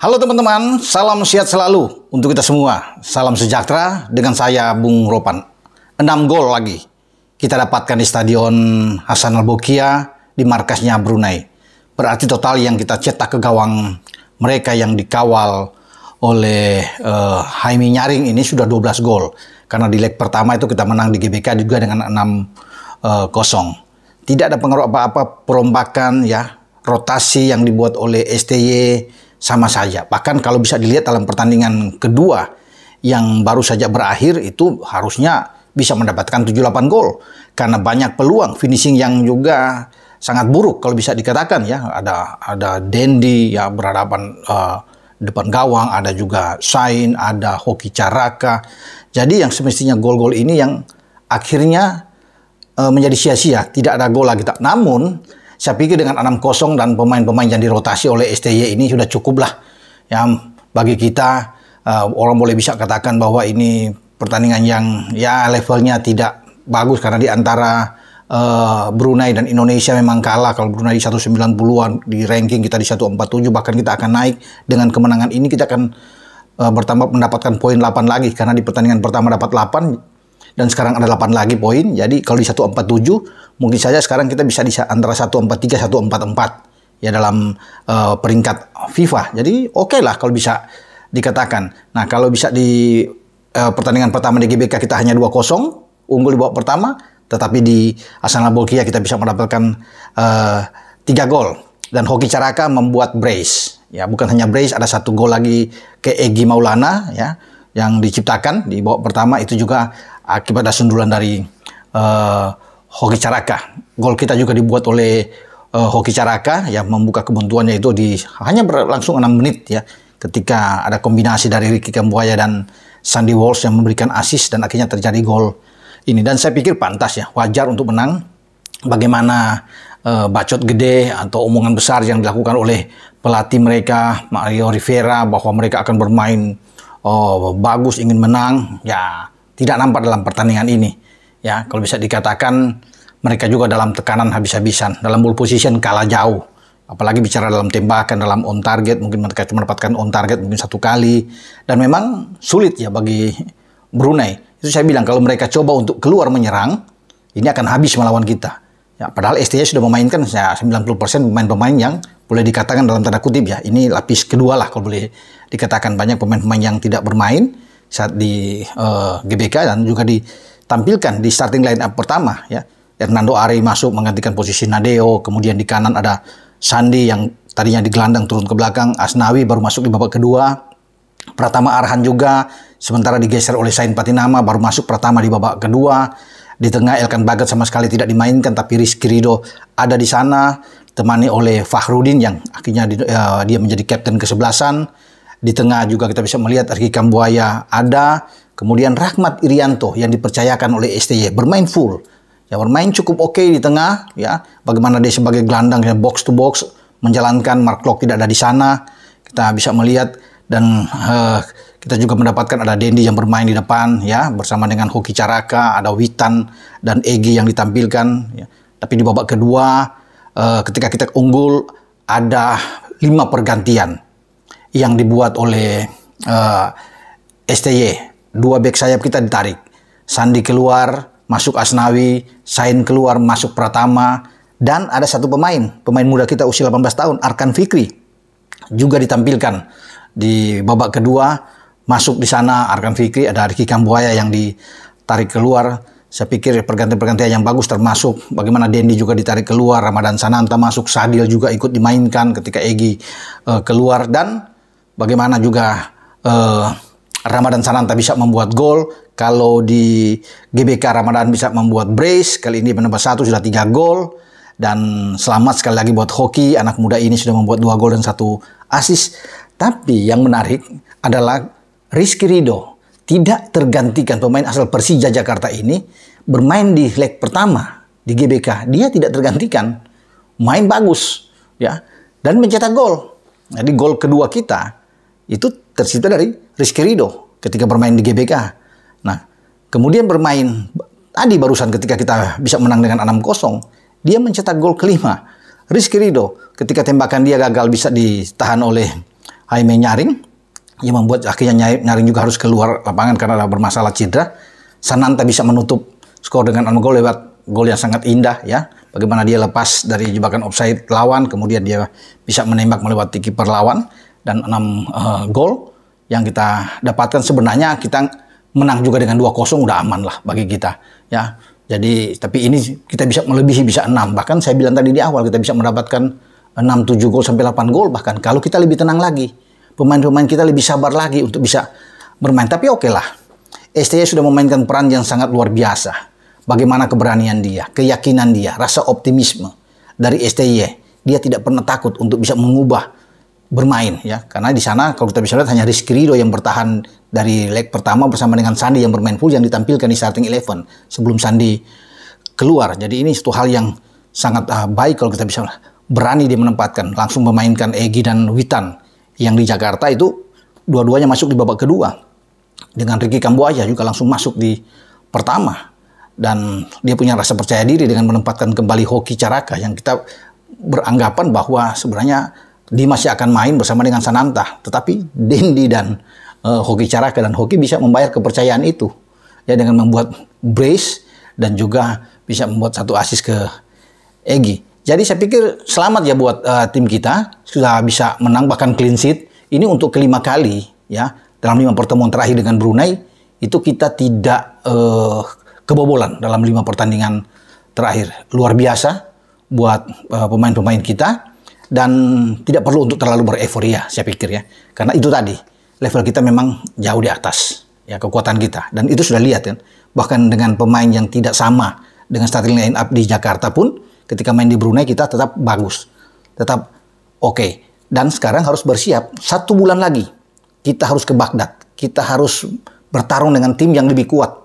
Halo teman-teman, salam sehat selalu untuk kita semua. Salam sejahtera dengan saya Bung Ropan. Enam gol lagi kita dapatkan di Stadion Hasan Al Bokia di markasnya Brunei. Berarti total yang kita cetak ke gawang mereka yang dikawal oleh uh, Haimi Nyaring ini sudah 12 gol. Karena di leg pertama itu kita menang di GBK juga dengan enam uh, kosong. Tidak ada pengaruh apa-apa perombakan ya, rotasi yang dibuat oleh STY sama saja. Bahkan kalau bisa dilihat dalam pertandingan kedua yang baru saja berakhir itu harusnya bisa mendapatkan 7-8 gol karena banyak peluang finishing yang juga sangat buruk kalau bisa dikatakan ya ada ada Dendi ya berhadapan uh, depan gawang ada juga Sain ada Hoki Caraka jadi yang semestinya gol-gol ini yang akhirnya uh, menjadi sia-sia tidak ada gol lagi tak namun saya pikir dengan enam kosong dan pemain-pemain yang dirotasi oleh STY ini sudah cukup lah. Ya, bagi kita uh, orang boleh bisa katakan bahwa ini pertandingan yang ya levelnya tidak bagus karena di antara uh, Brunei dan Indonesia memang kalah. Kalau Brunei di 190-an di ranking kita di 147 bahkan kita akan naik dengan kemenangan ini kita akan uh, bertambah mendapatkan poin 8 lagi karena di pertandingan pertama dapat 8 dan sekarang ada 8 lagi poin. Jadi kalau di 147 mungkin saja sekarang kita bisa di antara 143 144 ya dalam uh, peringkat FIFA. Jadi oke okay lah kalau bisa dikatakan. Nah, kalau bisa di uh, pertandingan pertama di GBK kita hanya 2-0 unggul di babak pertama, tetapi di Asana Bolkiah kita bisa mendapatkan uh, eh, 3 gol dan Hoki Caraka membuat brace. Ya, bukan hanya brace, ada satu gol lagi ke Egi Maulana ya yang diciptakan di babak pertama itu juga akibat sundulan dari uh, Hoki Caraka. Gol kita juga dibuat oleh uh, Hoki Caraka yang membuka kebuntuannya itu di hanya berlangsung 6 menit ya ketika ada kombinasi dari Ricky Kambuaya dan Sandy Walsh yang memberikan assist dan akhirnya terjadi gol ini dan saya pikir pantas ya wajar untuk menang bagaimana uh, bacot gede atau omongan besar yang dilakukan oleh pelatih mereka Mario Rivera bahwa mereka akan bermain oh, bagus ingin menang ya tidak nampak dalam pertandingan ini. Ya, kalau bisa dikatakan mereka juga dalam tekanan habis-habisan, dalam ball position kalah jauh. Apalagi bicara dalam tembakan, dalam on target, mungkin mereka cuma dapatkan on target mungkin satu kali. Dan memang sulit ya bagi Brunei. Itu saya bilang, kalau mereka coba untuk keluar menyerang, ini akan habis melawan kita. Ya, padahal STS sudah memainkan ya, 90% pemain-pemain yang boleh dikatakan dalam tanda kutip ya, ini lapis kedua lah kalau boleh dikatakan banyak pemain-pemain yang tidak bermain saat di uh, GBK dan juga ditampilkan di starting line up pertama ya. Hernando Ari masuk menggantikan posisi Nadeo, kemudian di kanan ada Sandi yang tadinya digelandang turun ke belakang, Asnawi baru masuk di babak kedua, Pratama Arhan juga sementara digeser oleh Sain Patinama baru masuk pertama di babak kedua. Di tengah Elkan Bagat sama sekali tidak dimainkan tapi Rizky Rido ada di sana temani oleh Fahrudin yang akhirnya di, uh, dia menjadi kapten kesebelasan. Di tengah juga kita bisa melihat Ricky Kambuaya ada. Kemudian Rahmat Irianto yang dipercayakan oleh STY bermain full. Ya bermain cukup oke okay di tengah ya. Bagaimana dia sebagai gelandang yang box to box menjalankan Mark Lok tidak ada di sana. Kita bisa melihat dan uh, kita juga mendapatkan ada Dendi yang bermain di depan ya bersama dengan Hoki Caraka, ada Witan dan Egi yang ditampilkan. Ya. Tapi di babak kedua uh, ketika kita unggul ada lima pergantian yang dibuat oleh uh, eh, STY. Dua back sayap kita ditarik. Sandi keluar, masuk Asnawi, Sain keluar, masuk Pratama, dan ada satu pemain, pemain muda kita usia 18 tahun, Arkan Fikri, juga ditampilkan di babak kedua, masuk di sana Arkan Fikri, ada Riki Kambuaya yang ditarik keluar, saya pikir pergantian-pergantian yang bagus termasuk bagaimana Dendi juga ditarik keluar, Ramadan Sananta masuk, Sadil juga ikut dimainkan ketika Egi uh, eh, keluar dan bagaimana juga eh, Ramadan Sananta bisa membuat gol. Kalau di GBK Ramadan bisa membuat brace, kali ini menambah satu sudah tiga gol. Dan selamat sekali lagi buat hoki, anak muda ini sudah membuat dua gol dan satu assist. Tapi yang menarik adalah Rizky Rido tidak tergantikan pemain asal Persija Jakarta ini bermain di leg pertama di GBK. Dia tidak tergantikan, main bagus ya dan mencetak gol. Jadi gol kedua kita itu tercipta dari Rizky Rido ketika bermain di GBK. Nah, kemudian bermain tadi barusan ketika kita bisa menang dengan 6-0, dia mencetak gol kelima. Rizky Rido ketika tembakan dia gagal bisa ditahan oleh Jaime Nyaring yang membuat akhirnya Nyaring juga harus keluar lapangan karena ada bermasalah cedera. Sananta bisa menutup skor dengan gol lewat gol yang sangat indah ya. Bagaimana dia lepas dari jebakan offside lawan, kemudian dia bisa menembak melewati kiper lawan dan 6 uh, eh, gol yang kita dapatkan sebenarnya kita menang juga dengan 2-0 udah aman lah bagi kita ya. Jadi tapi ini kita bisa melebihi bisa 6 bahkan saya bilang tadi di awal kita bisa mendapatkan 6 7 gol sampai 8 gol bahkan kalau kita lebih tenang lagi. Pemain-pemain kita lebih sabar lagi untuk bisa bermain. Tapi oke okay lah. STY sudah memainkan peran yang sangat luar biasa. Bagaimana keberanian dia, keyakinan dia, rasa optimisme dari STY. Dia tidak pernah takut untuk bisa mengubah bermain ya karena di sana kalau kita bisa lihat hanya Rizky Rido yang bertahan dari leg pertama bersama dengan Sandi yang bermain full yang ditampilkan di starting eleven sebelum Sandi keluar jadi ini satu hal yang sangat uh, baik kalau kita bisa berani dia menempatkan langsung memainkan Egi dan Witan yang di Jakarta itu dua-duanya masuk di babak kedua dengan Ricky Kambuaya juga langsung masuk di pertama dan dia punya rasa percaya diri dengan menempatkan kembali Hoki Caraka yang kita beranggapan bahwa sebenarnya Dimas akan main bersama dengan Sananta, tetapi Dendi dan uh, Hoki Caraka dan Hoki bisa membayar kepercayaan itu ya dengan membuat brace dan juga bisa membuat satu asis ke Egi. Jadi saya pikir selamat ya buat uh, tim kita sudah bisa menang bahkan clean sheet ini untuk kelima kali ya dalam lima pertemuan terakhir dengan Brunei itu kita tidak uh, kebobolan dalam lima pertandingan terakhir luar biasa buat pemain-pemain uh, pemain -pemain kita dan tidak perlu untuk terlalu bereforia saya pikir ya karena itu tadi level kita memang jauh di atas ya kekuatan kita dan itu sudah lihat ya, bahkan dengan pemain yang tidak sama dengan starting line up di Jakarta pun ketika main di Brunei kita tetap bagus tetap oke okay. dan sekarang harus bersiap satu bulan lagi kita harus ke Baghdad kita harus bertarung dengan tim yang lebih kuat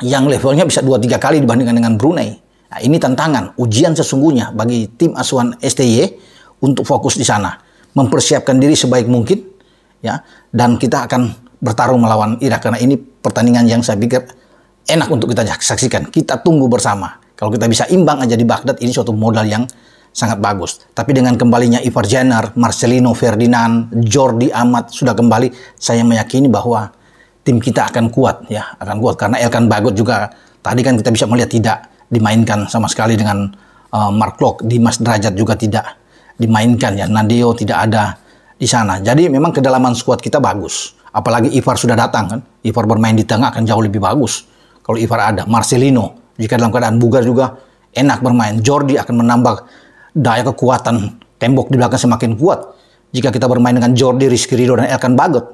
yang levelnya bisa dua tiga kali dibandingkan dengan Brunei nah, ini tantangan ujian sesungguhnya bagi tim asuhan STY untuk fokus di sana, mempersiapkan diri sebaik mungkin, ya. Dan kita akan bertarung melawan Irak karena ini pertandingan yang saya pikir enak untuk kita saksikan. Kita tunggu bersama. Kalau kita bisa imbang aja di Baghdad, ini suatu modal yang sangat bagus. Tapi dengan kembalinya Ivar Jenner, Marcelino Ferdinand, Jordi Amat sudah kembali, saya meyakini bahwa tim kita akan kuat ya, akan kuat karena Elkan Bagot juga tadi kan kita bisa melihat tidak dimainkan sama sekali dengan uh, Mark Klok, Dimas Derajat juga tidak dimainkan ya. Nadeo tidak ada di sana. Jadi memang kedalaman skuad kita bagus. Apalagi Ivar sudah datang kan. Ivar bermain di tengah akan jauh lebih bagus. Kalau Ivar ada. Marcelino jika dalam keadaan bugar juga enak bermain. Jordi akan menambah daya kekuatan tembok di belakang semakin kuat. Jika kita bermain dengan Jordi, Rizky Rido, dan Elkan Bagot.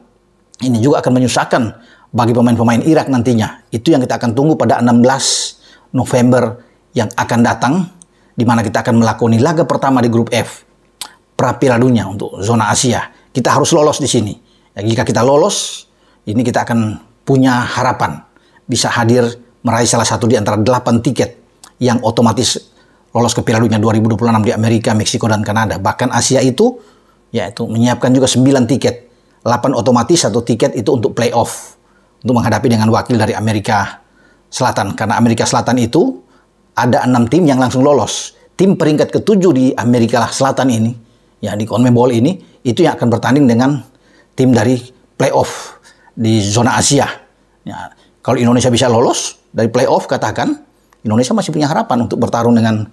Ini juga akan menyusahkan bagi pemain-pemain Irak nantinya. Itu yang kita akan tunggu pada 16 November yang akan datang. Di mana kita akan melakoni laga pertama di grup F prapila Dunia untuk zona Asia. Kita harus lolos di sini. Ya, jika kita lolos, ini kita akan punya harapan bisa hadir meraih salah satu di antara delapan tiket yang otomatis lolos ke Piala Dunia 2026 di Amerika, Meksiko, dan Kanada. Bahkan Asia itu yaitu menyiapkan juga 9 tiket. 8 otomatis, satu tiket itu untuk playoff. Untuk menghadapi dengan wakil dari Amerika Selatan. Karena Amerika Selatan itu ada enam tim yang langsung lolos. Tim peringkat ketujuh di Amerika Selatan ini ya di CONMEBOL ini itu yang akan bertanding dengan tim dari playoff di zona Asia. Ya, kalau Indonesia bisa lolos dari playoff katakan Indonesia masih punya harapan untuk bertarung dengan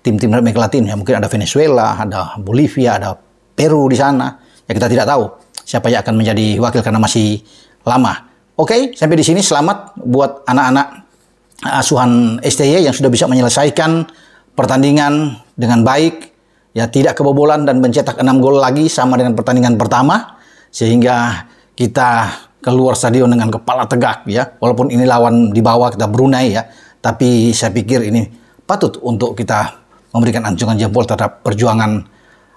tim-tim Amerika Latin ya mungkin ada Venezuela, ada Bolivia, ada Peru di sana. Ya kita tidak tahu siapa yang akan menjadi wakil karena masih lama. Oke, sampai di sini selamat buat anak-anak eh, asuhan STY yang sudah bisa menyelesaikan pertandingan dengan baik ya tidak kebobolan dan mencetak enam gol lagi sama dengan pertandingan pertama sehingga kita keluar stadion dengan kepala tegak ya walaupun ini lawan di bawah kita Brunei ya tapi saya pikir ini patut untuk kita memberikan anjungan jempol terhadap perjuangan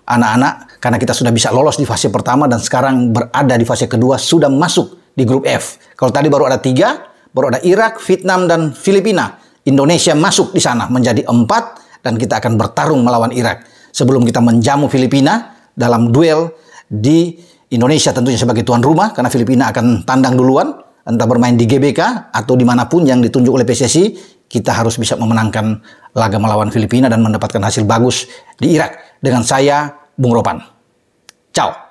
anak-anak karena kita sudah bisa lolos di fase pertama dan sekarang berada di fase kedua sudah masuk di grup F kalau tadi baru ada tiga baru ada Irak Vietnam dan Filipina Indonesia masuk di sana menjadi empat dan kita akan bertarung melawan Irak sebelum kita menjamu Filipina dalam duel di Indonesia tentunya sebagai tuan rumah karena Filipina akan tandang duluan entah bermain di GBK atau dimanapun yang ditunjuk oleh PSSI kita harus bisa memenangkan laga melawan Filipina dan mendapatkan hasil bagus di Irak dengan saya Bung Ropan. Ciao.